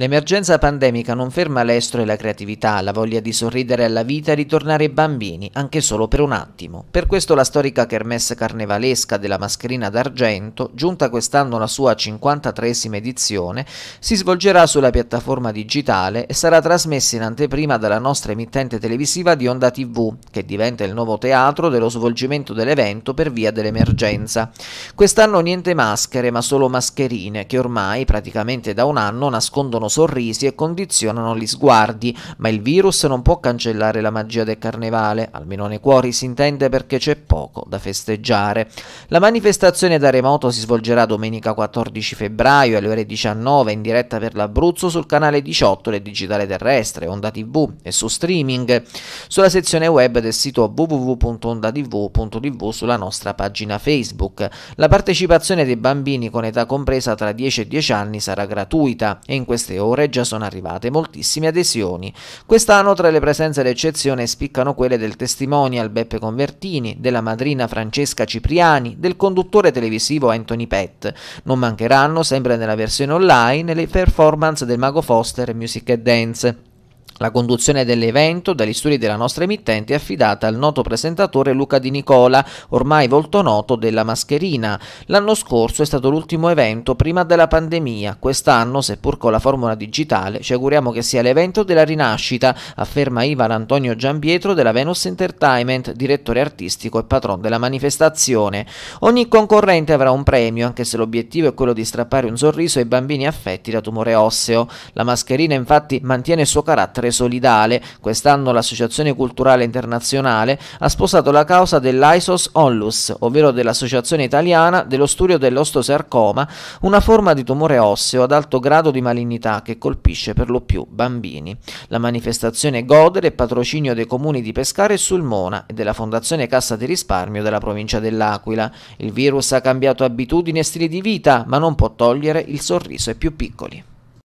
L'emergenza pandemica non ferma l'estro e la creatività, la voglia di sorridere alla vita e ritornare bambini, anche solo per un attimo. Per questo la storica kermesse carnevalesca della Mascherina d'Argento, giunta quest'anno alla sua 53esima edizione, si svolgerà sulla piattaforma digitale e sarà trasmessa in anteprima dalla nostra emittente televisiva di Onda TV, che diventa il nuovo teatro dello svolgimento dell'evento per via dell'emergenza. Quest'anno niente maschere, ma solo mascherine, che ormai, praticamente da un anno, nascondono sorrisi e condizionano gli sguardi, ma il virus non può cancellare la magia del carnevale, almeno nei cuori si intende perché c'è poco da festeggiare. La manifestazione da remoto si svolgerà domenica 14 febbraio alle ore 19 in diretta per l'Abruzzo sul canale 18 del Digitale Terrestre, Onda TV e su streaming, sulla sezione web del sito www.ondatv.tv sulla nostra pagina Facebook. La partecipazione dei bambini con età compresa tra 10 e 10 anni sarà gratuita e in queste nuove ore già sono arrivate moltissime adesioni. Quest'anno tra le presenze d'eccezione spiccano quelle del testimonial Beppe Convertini, della madrina Francesca Cipriani, del conduttore televisivo Anthony Pett. Non mancheranno, sempre nella versione online, le performance del Mago Foster Music e Dance. La conduzione dell'evento dagli studi della nostra emittente è affidata al noto presentatore Luca Di Nicola, ormai volto noto della mascherina. L'anno scorso è stato l'ultimo evento prima della pandemia. Quest'anno, seppur con la formula digitale, ci auguriamo che sia l'evento della rinascita, afferma Ivan Antonio Giampietro della Venus Entertainment, direttore artistico e patron della manifestazione. Ogni concorrente avrà un premio, anche se l'obiettivo è quello di strappare un sorriso ai bambini affetti da tumore osseo. La mascherina infatti mantiene il suo carattere Mare Solidale, quest'anno l'Associazione Culturale Internazionale, ha sposato la causa dell'ISOS onlus, ovvero dell'Associazione Italiana dello Studio dell'Ostosarcoma, una forma di tumore osseo ad alto grado di malignità che colpisce per lo più bambini. La manifestazione gode del patrocinio dei comuni di Pescare e Sulmona e della Fondazione Cassa di Risparmio della provincia dell'Aquila. Il virus ha cambiato abitudini e stili di vita, ma non può togliere il sorriso ai più piccoli.